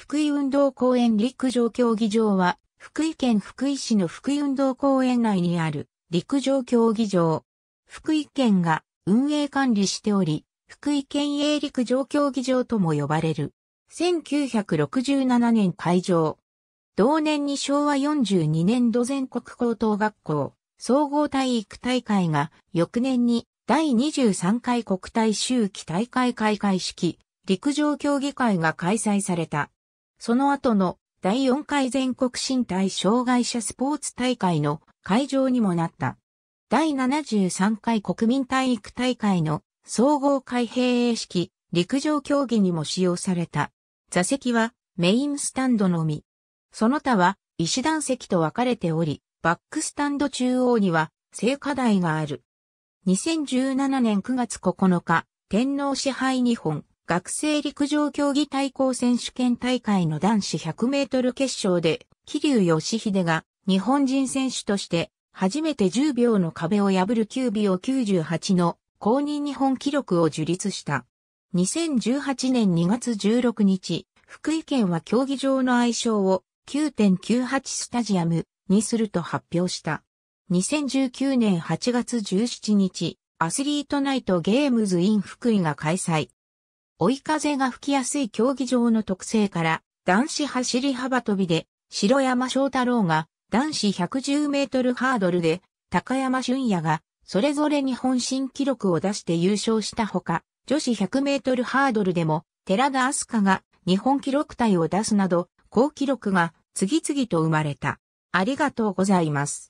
福井運動公園陸上競技場は、福井県福井市の福井運動公園内にある陸上競技場。福井県が運営管理しており、福井県営陸上競技場とも呼ばれる。1967年開場。同年に昭和42年度全国高等学校総合体育大会が翌年に第23回国体周期大会開会式陸上競技会が開催された。その後の第4回全国身体障害者スポーツ大会の会場にもなった。第73回国民体育大会の総合開閉式陸上競技にも使用された。座席はメインスタンドのみ。その他は石段席と分かれており、バックスタンド中央には聖火台がある。2017年9月9日、天皇支配日本学生陸上競技対抗選手権大会の男子100メートル決勝で、桐生義秀が日本人選手として初めて10秒の壁を破る9秒98の公認日本記録を樹立した。2018年2月16日、福井県は競技場の愛称を9.98スタジアムにすると発表した。2019年8月17日、アスリートナイトゲームズイン福井が開催。追い風が吹きやすい競技場の特性から、男子走り幅跳びで、城山正太郎が男子110メートルハードルで、高山俊也が、それぞれ日本新記録を出して優勝したほか、女子100メートルハードルでも、寺田明日香が日本記録体を出すなど、好記録が次々と生まれた。ありがとうございます。